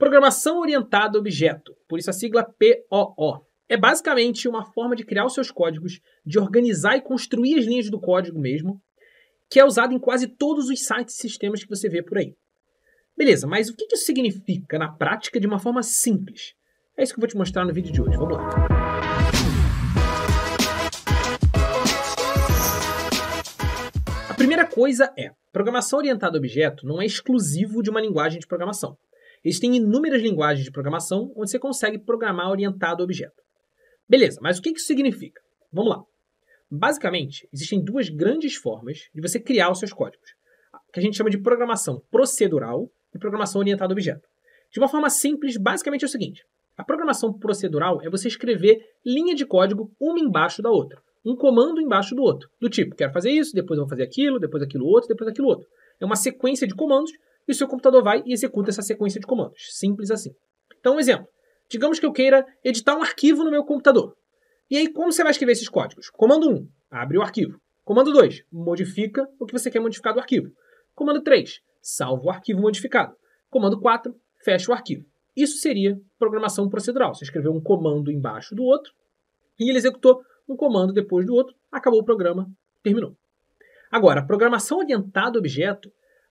Programação Orientada a Objeto, por isso a sigla POO. É basicamente uma forma de criar os seus códigos, de organizar e construir as linhas do código mesmo, que é usado em quase todos os sites e sistemas que você vê por aí. Beleza, mas o que isso significa na prática de uma forma simples? É isso que eu vou te mostrar no vídeo de hoje. Vamos lá. A primeira coisa é, programação orientada a objeto não é exclusivo de uma linguagem de programação. Existem inúmeras linguagens de programação onde você consegue programar orientado a objeto. Beleza, mas o que isso significa? Vamos lá. Basicamente, existem duas grandes formas de você criar os seus códigos, que a gente chama de programação procedural e programação orientada a objeto. De uma forma simples, basicamente é o seguinte: a programação procedural é você escrever linha de código uma embaixo da outra, um comando embaixo do outro, do tipo, quero fazer isso, depois vou fazer aquilo, depois aquilo outro, depois aquilo outro. É uma sequência de comandos e o seu computador vai e executa essa sequência de comandos. Simples assim. Então, um exemplo. Digamos que eu queira editar um arquivo no meu computador. E aí, como você vai escrever esses códigos? Comando 1, abre o arquivo. Comando 2, modifica o que você quer modificar do arquivo. Comando 3, salva o arquivo modificado. Comando 4, fecha o arquivo. Isso seria programação procedural. Você escreveu um comando embaixo do outro e ele executou um comando depois do outro, acabou o programa, terminou. Agora, programação orientada a objeto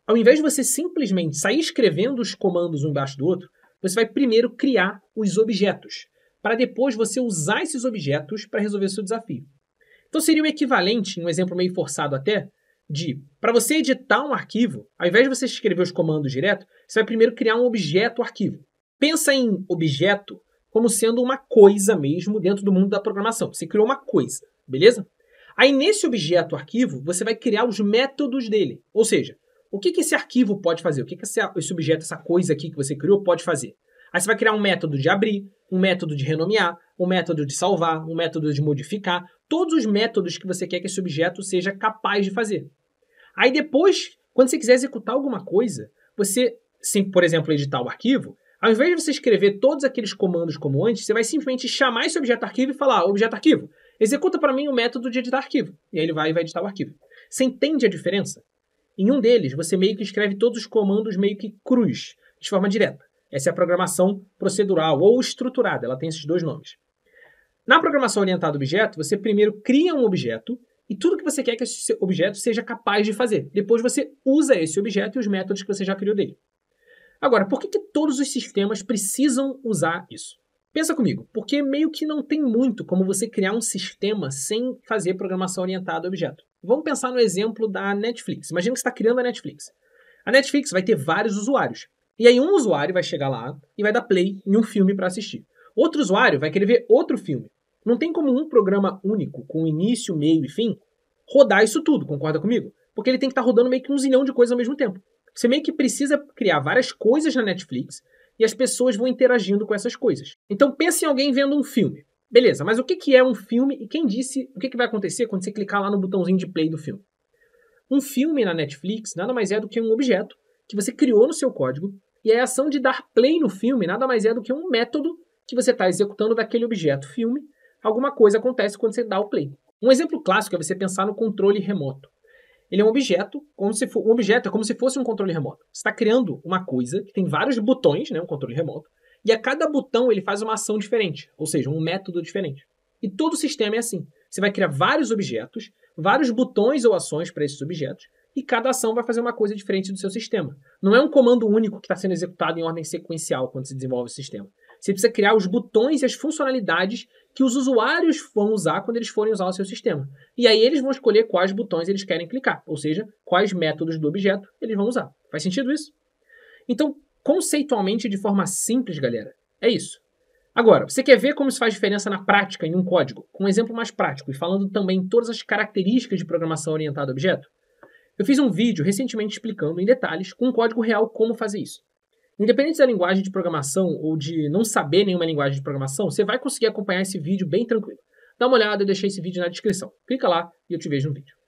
ao invés de você simplesmente sair escrevendo os comandos um embaixo do outro, você vai primeiro criar os objetos, para depois você usar esses objetos para resolver seu desafio. Então seria o equivalente, um exemplo meio forçado até, de para você editar um arquivo, ao invés de você escrever os comandos direto, você vai primeiro criar um objeto arquivo. Pensa em objeto como sendo uma coisa mesmo dentro do mundo da programação. Você criou uma coisa, beleza? Aí nesse objeto arquivo, você vai criar os métodos dele. Ou seja, o que, que esse arquivo pode fazer? O que, que esse, esse objeto, essa coisa aqui que você criou, pode fazer? Aí você vai criar um método de abrir, um método de renomear, um método de salvar, um método de modificar, todos os métodos que você quer que esse objeto seja capaz de fazer. Aí depois, quando você quiser executar alguma coisa, você, sim, por exemplo, editar o arquivo, ao invés de você escrever todos aqueles comandos como antes, você vai simplesmente chamar esse objeto arquivo e falar: objeto arquivo, executa para mim o método de editar arquivo. E aí ele vai e vai editar o arquivo. Você entende a diferença? Em um deles, você meio que escreve todos os comandos meio que cruz, de forma direta. Essa é a programação procedural ou estruturada, ela tem esses dois nomes. Na programação orientada a objeto, você primeiro cria um objeto e tudo que você quer que esse objeto seja capaz de fazer. Depois você usa esse objeto e os métodos que você já criou dele. Agora, por que, que todos os sistemas precisam usar isso? Pensa comigo, porque meio que não tem muito como você criar um sistema sem fazer programação orientada a objeto. Vamos pensar no exemplo da Netflix. Imagina que você está criando a Netflix. A Netflix vai ter vários usuários. E aí um usuário vai chegar lá e vai dar play em um filme para assistir. Outro usuário vai querer ver outro filme. Não tem como um programa único, com início, meio e fim, rodar isso tudo, concorda comigo? Porque ele tem que estar tá rodando meio que um zilhão de coisas ao mesmo tempo. Você meio que precisa criar várias coisas na Netflix e as pessoas vão interagindo com essas coisas. Então pense em alguém vendo um filme. Beleza, mas o que, que é um filme e quem disse o que, que vai acontecer quando você clicar lá no botãozinho de play do filme? Um filme na Netflix nada mais é do que um objeto que você criou no seu código e a ação de dar play no filme nada mais é do que um método que você está executando daquele objeto filme. Alguma coisa acontece quando você dá o play. Um exemplo clássico é você pensar no controle remoto. Ele é um objeto, como se for, um objeto é como se fosse um controle remoto. Você está criando uma coisa que tem vários botões, né, um controle remoto, e a cada botão ele faz uma ação diferente, ou seja, um método diferente. E todo o sistema é assim. Você vai criar vários objetos, vários botões ou ações para esses objetos, e cada ação vai fazer uma coisa diferente do seu sistema. Não é um comando único que está sendo executado em ordem sequencial quando se desenvolve o sistema. Você precisa criar os botões e as funcionalidades que os usuários vão usar quando eles forem usar o seu sistema. E aí eles vão escolher quais botões eles querem clicar, ou seja, quais métodos do objeto eles vão usar. Faz sentido isso? Então, Conceitualmente, de forma simples, galera, é isso. Agora, você quer ver como isso faz diferença na prática em um código? Com um exemplo mais prático e falando também todas as características de programação orientada a objeto? Eu fiz um vídeo recentemente explicando em detalhes com um código real como fazer isso. Independente da linguagem de programação ou de não saber nenhuma linguagem de programação, você vai conseguir acompanhar esse vídeo bem tranquilo. Dá uma olhada, eu deixei esse vídeo na descrição. Clica lá e eu te vejo no vídeo.